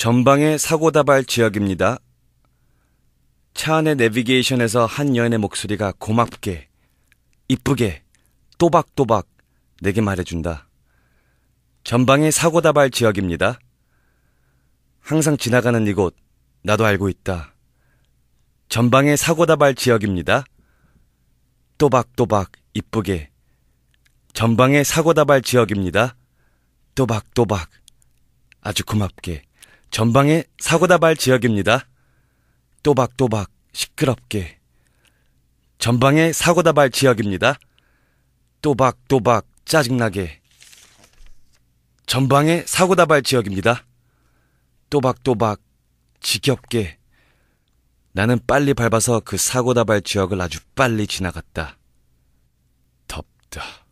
전방의 사고다발 지역입니다. 차 안의 내비게이션에서 한 여인의 목소리가 고맙게, 이쁘게, 또박또박 내게 말해준다. 전방의 사고다발 지역입니다. 항상 지나가는 이곳, 나도 알고 있다. 전방의 사고다발 지역입니다. 또박또박 이쁘게. 전방의 사고다발 지역입니다. 또박또박 아주 고맙게. 전방에 사고다발 지역입니다. 또박또박 시끄럽게. 전방에 사고다발 지역입니다. 또박또박 짜증나게. 전방에 사고다발 지역입니다. 또박또박 지겹게. 나는 빨리 밟아서 그 사고다발 지역을 아주 빨리 지나갔다. 덥다.